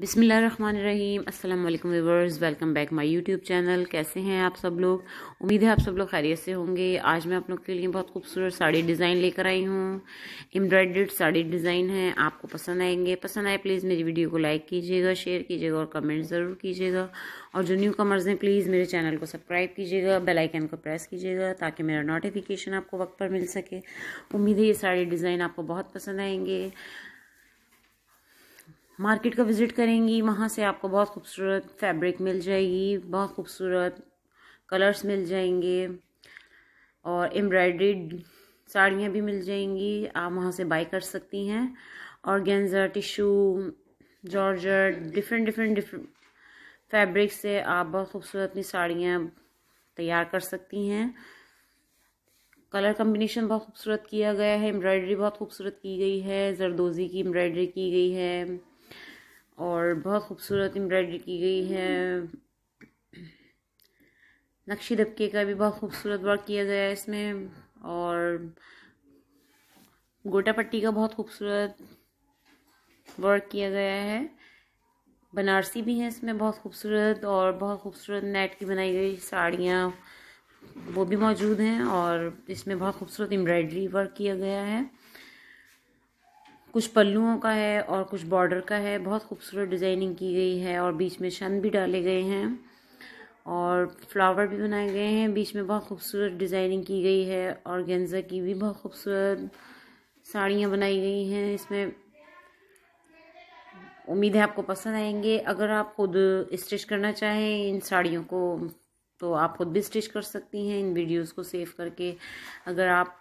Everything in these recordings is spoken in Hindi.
बिसमिल्ल रहीम viewers welcome back my YouTube channel कैसे हैं आप सब लोग उम्मीद है आप सब लोग खैरियत से होंगे आज मैं आप लोग के लिए बहुत खूबसूरत साड़ी डिज़ाइन लेकर आई हूँ एम्ब्रॉयड्रेड साड़ी डिज़ाइन है आपको पसंद आएंगे पसंद आए प्लीज़ मेरी वीडियो को लाइक कीजिएगा शेयर कीजिएगा और कमेंट ज़रूर कीजिएगा और जो न्यू कमर्स हैं प्लीज़ मेरे चैनल को सब्सक्राइब कीजिएगा बेलाइकन को प्रेस कीजिएगा ताकि मेरा नोटिफिकेशन आपको वक्त पर मिल सके उम्मीद है ये साड़ी डिज़ाइन आपको बहुत पसंद आएंगे मार्केट का विज़िट करेंगी वहाँ से आपको बहुत खूबसूरत फैब्रिक मिल जाएगी बहुत खूबसूरत कलर्स मिल जाएंगे और एम्ब्रॉयड्रीड साड़ियाँ भी मिल जाएंगी आप वहाँ से बाई कर सकती हैं और गेंजा tissue georgette different different different fabric से आप बहुत खूबसूरत अपनी साड़ियाँ तैयार कर सकती हैं कलर कम्बिनेशन बहुत खूबसूरत किया गया है एम्ब्रॉयडरी बहुत खूबसूरत की गई है जरदोज़ी की एम्ब्रॉयडरी की गई है और बहुत खूबसूरत एम्ब्रॉयडरी की गई है नक्शी दबके का भी बहुत खूबसूरत वर्क किया गया है इसमें और गोटा पट्टी का बहुत खूबसूरत वर्क किया गया है बनारसी भी है इसमें बहुत खूबसूरत और बहुत खूबसूरत नेट की बनाई गई साड़ियाँ वो भी मौजूद हैं और इसमें बहुत खूबसूरत एम्ब्रॉयडरी वर्क किया गया है कुछ पल्लुओं का है और कुछ बॉर्डर का है बहुत खूबसूरत डिज़ाइनिंग की गई है और बीच में शन भी डाले गए हैं और फ्लावर भी बनाए गए हैं बीच में बहुत खूबसूरत डिज़ाइनिंग की गई है और गेंजा की भी बहुत खूबसूरत साड़ियाँ बनाई गई हैं इसमें उम्मीद है आपको पसंद आएंगे अगर आप खुद स्टिच करना चाहें इन साड़ियों को तो आप खुद भी स्टिच कर सकती हैं इन वीडियोस को सेव करके अगर आप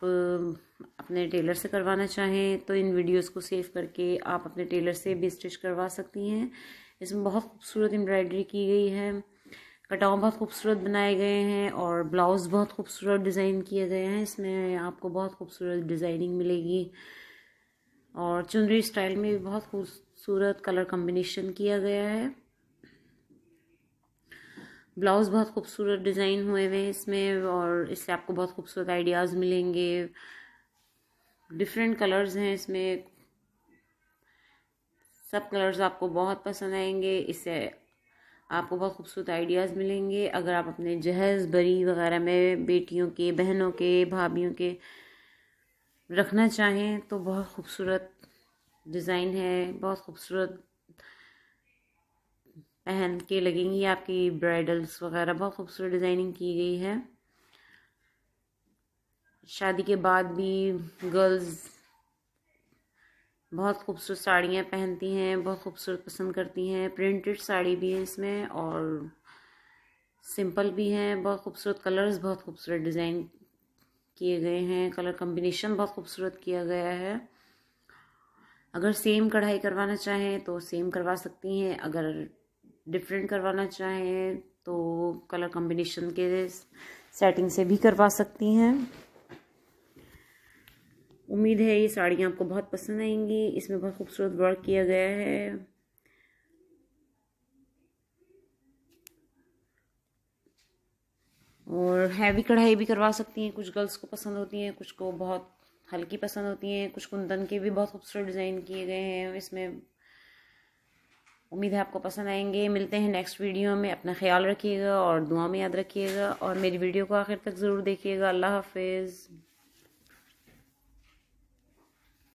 अपने टेलर से करवाना चाहें तो इन वीडियोस को सेव करके आप अपने टेलर से भी स्टिच करवा सकती हैं इसमें बहुत खूबसूरत एम्ब्रॉयडरी की गई है कटाव बहुत खूबसूरत बनाए गए हैं और ब्लाउज़ बहुत खूबसूरत डिज़ाइन किए गए हैं इसमें आपको बहुत खूबसूरत डिज़ाइनिंग मिलेगी और चुनरी स्टाइल में भी बहुत खूबसूरत कलर कम्बिनेशन किया गया है ब्लाउज़ बहुत खूबसूरत डिज़ाइन हुए हुए हैं इसमें और इससे आपको बहुत खूबसूरत आइडियाज़ मिलेंगे डिफरेंट कलर्स हैं इसमें सब कलर्स आपको बहुत पसंद आएंगे इससे आपको बहुत खूबसूरत आइडियाज़ मिलेंगे अगर आप अपने जहेज़ बरी वगैरह में बेटियों के बहनों के भाभीियों के रखना चाहें तो बहुत खूबसूरत डिज़ाइन है बहुत खूबसूरत पहन के लगेंगी आपकी ब्राइडल्स वगैरह बहुत खूबसूरत डिज़ाइनिंग की गई है शादी के बाद भी गर्ल्स बहुत खूबसूरत साड़ियाँ पहनती हैं बहुत खूबसूरत पसंद करती हैं प्रिंटेड साड़ी भी है इसमें और सिंपल भी हैं बहुत खूबसूरत कलर्स बहुत खूबसूरत डिज़ाइन किए गए हैं कलर कम्बिनेशन बहुत खूबसूरत किया गया है अगर सेम कढ़ाई करवाना चाहें तो सेम करवा सकती हैं अगर डिफरेंट करवाना चाहें तो कलर कॉम्बिनेशन के सेटिंग से भी करवा सकती हैं उम्मीद है ये साड़ियाँ आपको बहुत पसंद आएंगी इसमें बहुत खूबसूरत वर्क किया गया है और हैवी कढ़ाई भी करवा सकती हैं कुछ गर्ल्स को पसंद होती हैं कुछ को बहुत हल्की पसंद होती हैं कुछ कुंदन के भी बहुत खूबसूरत डिज़ाइन किए गए हैं इसमें उम्मीद है आपको पसंद आएंगे मिलते हैं नेक्स्ट वीडियो में अपना ख्याल रखिएगा और दुआ में याद रखिएगा और मेरी वीडियो को आखिर तक ज़रूर देखिएगा अल्लाह हाफिज़